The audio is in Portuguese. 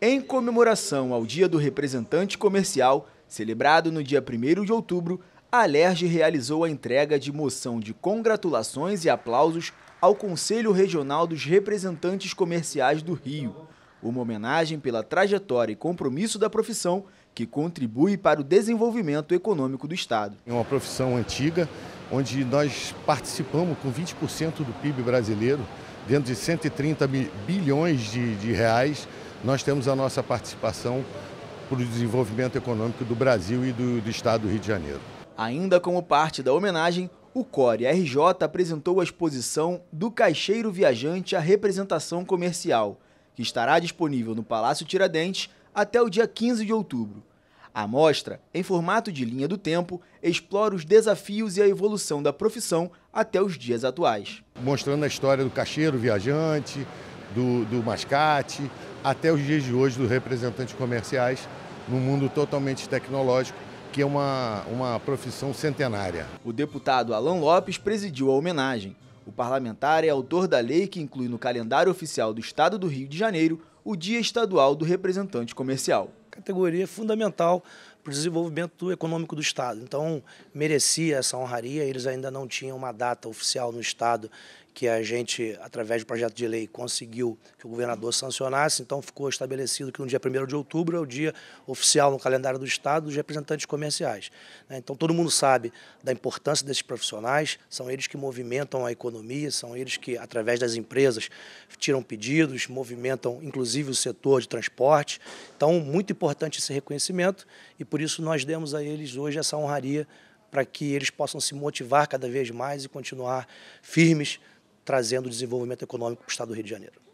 Em comemoração ao Dia do Representante Comercial, celebrado no dia 1 de outubro, a Alerj realizou a entrega de moção de congratulações e aplausos ao Conselho Regional dos Representantes Comerciais do Rio, uma homenagem pela trajetória e compromisso da profissão que contribui para o desenvolvimento econômico do Estado. É uma profissão antiga, onde nós participamos com 20% do PIB brasileiro, dentro de 130 bilhões de, de reais, nós temos a nossa participação para o desenvolvimento econômico do Brasil e do, do estado do Rio de Janeiro. Ainda como parte da homenagem, o Core RJ apresentou a exposição Do Caixeiro Viajante à Representação Comercial, que estará disponível no Palácio Tiradentes até o dia 15 de outubro. A mostra, em formato de linha do tempo, explora os desafios e a evolução da profissão até os dias atuais. Mostrando a história do caixeiro viajante, do, do mascate, até os dias de hoje dos representantes comerciais, num mundo totalmente tecnológico, que é uma, uma profissão centenária. O deputado Alain Lopes presidiu a homenagem. O parlamentar é autor da lei que inclui no calendário oficial do Estado do Rio de Janeiro o Dia Estadual do Representante Comercial. Categoria fundamental para o desenvolvimento econômico do Estado. Então, merecia essa honraria. Eles ainda não tinham uma data oficial no Estado que a gente, através do projeto de lei, conseguiu que o governador sancionasse. Então, ficou estabelecido que no dia 1 de outubro é o dia oficial no calendário do Estado dos representantes comerciais. Né? Então, todo mundo sabe da importância desses profissionais, são eles que movimentam a economia, são eles que, através das empresas, tiram pedidos, movimentam, inclusive, o setor de transporte. Então, muito importante esse reconhecimento e, por por isso nós demos a eles hoje essa honraria para que eles possam se motivar cada vez mais e continuar firmes trazendo desenvolvimento econômico para o Estado do Rio de Janeiro.